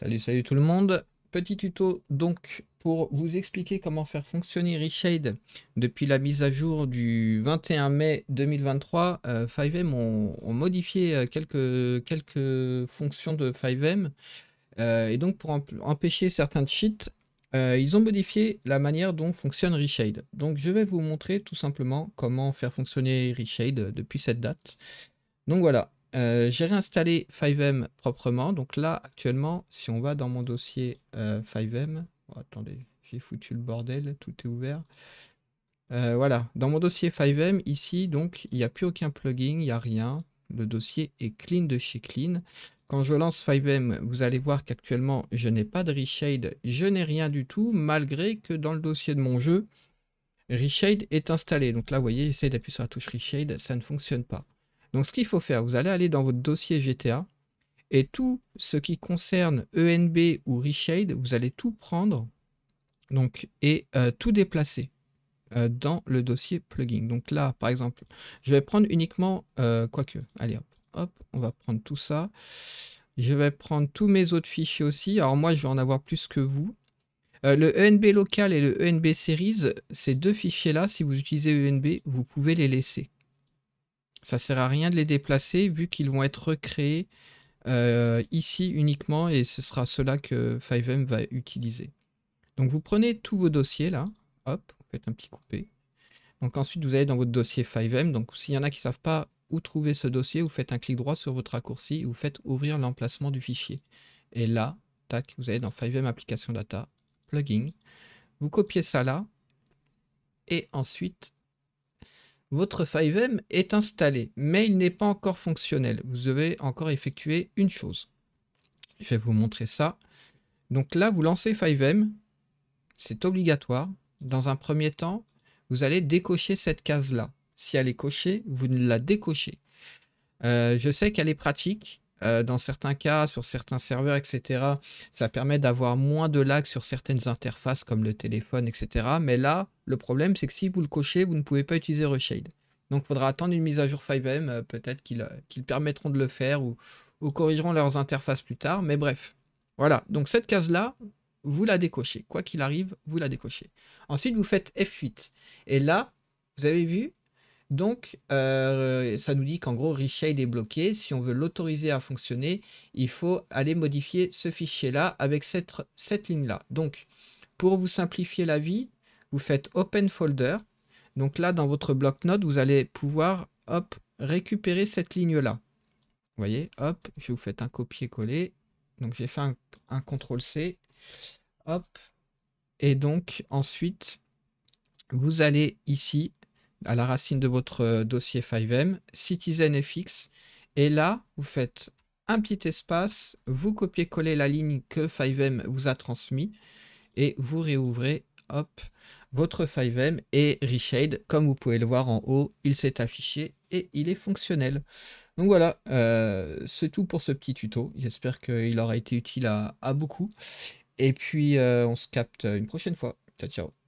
Salut, salut tout le monde. Petit tuto donc pour vous expliquer comment faire fonctionner Reshade depuis la mise à jour du 21 mai 2023. 5M euh, ont, modifié euh, quelques, quelques fonctions de 5M euh, et donc pour empêcher certains cheats, ils ont modifié la manière dont fonctionne Reshade. Donc je vais vous montrer tout simplement comment faire fonctionner Reshade depuis cette date. Donc voilà, euh, j'ai réinstallé 5M proprement. Donc là, actuellement, si on va dans mon dossier 5M, euh, attendez, j'ai foutu le bordel, tout est ouvert. Euh, voilà, dans mon dossier 5M, ici, donc, il n'y a plus aucun plugin, il n'y a rien. Le dossier est clean de chez clean. Quand je lance 5M, vous allez voir qu'actuellement, je n'ai pas de reshade, je n'ai rien du tout, malgré que dans le dossier de mon jeu, reshade est installé. Donc là, vous voyez, j'essaie d'appuyer sur la touche reshade, ça ne fonctionne pas. Donc ce qu'il faut faire, vous allez aller dans votre dossier GTA et tout ce qui concerne ENB ou Reshade, vous allez tout prendre donc, et euh, tout déplacer euh, dans le dossier plugin. Donc là, par exemple, je vais prendre uniquement, euh, quoique, allez hop, hop, on va prendre tout ça. Je vais prendre tous mes autres fichiers aussi. Alors moi, je vais en avoir plus que vous. le ENB local et le ENB series, ces deux fichiers-là, si vous utilisez ENB, vous pouvez les laisser. Ça sert à rien de les déplacer vu qu'ils vont être recréés euh, ici uniquement et ce sera cela que 5M va utiliser. Donc vous prenez tous vos dossiers là, hop, vous faites un petit coupé. Donc ensuite vous allez dans votre dossier 5M, donc s'il y en a qui ne savent pas où trouver ce dossier, vous faites un clic droit sur votre raccourci et vous faites ouvrir l'emplacement du fichier. Et là, tac, vous allez dans 5M application data, plugin, vous copiez ça là, et ensuite votre 5M est installé, mais il n'est pas encore fonctionnel. Vous devez encore effectuer une chose. Je vais vous montrer ça. Donc là, vous lancez 5M, c'est obligatoire. Dans un premier temps, vous allez décocher cette case-là. Si elle est cochée, vous ne la décochez. Euh, je sais qu'elle est pratique. Euh, dans certains cas, sur certains serveurs, etc., ça permet d'avoir moins de lag sur certaines interfaces comme le téléphone, etc. Mais là, le problème, c'est que si vous le cochez, vous ne pouvez pas utiliser Reshade. Donc il faudra attendre une mise à jour 5M, euh, peut-être euh, qu'ils permettront de le faire ou, corrigeront leurs interfaces plus tard, mais bref. Voilà, donc cette case-là, vous la décochez. Quoi qu'il arrive, vous la décochez. Ensuite, vous faites F8. Et là, vous avez vu, donc euh, ça nous dit qu'en gros, Reshade est bloqué. Si on veut l'autoriser à fonctionner, il faut aller modifier ce fichier-là avec cette ligne-là. Donc, pour vous simplifier la vie, vous faites Open Folder. Donc là, dans votre bloc node vous allez pouvoir hop, récupérer cette ligne-là. Vous voyez, hop, je vous fais un copier-coller. Donc j'ai fait un, un CTRL-C. Hop. Et donc ensuite, vous allez ici, à la racine de votre euh, dossier 5M, CitizenFX. Et là, vous faites un petit espace, vous copiez coller la ligne que 5M vous a transmise et vous réouvrez votre 5M et Reshade, comme vous pouvez le voir en haut, il s'est affiché et il est fonctionnel. Donc voilà, euh, c'est tout pour ce petit tuto. J'espère qu'il aura été utile à, beaucoup. Et puis, euh, on se capte une prochaine fois. Ciao, ciao.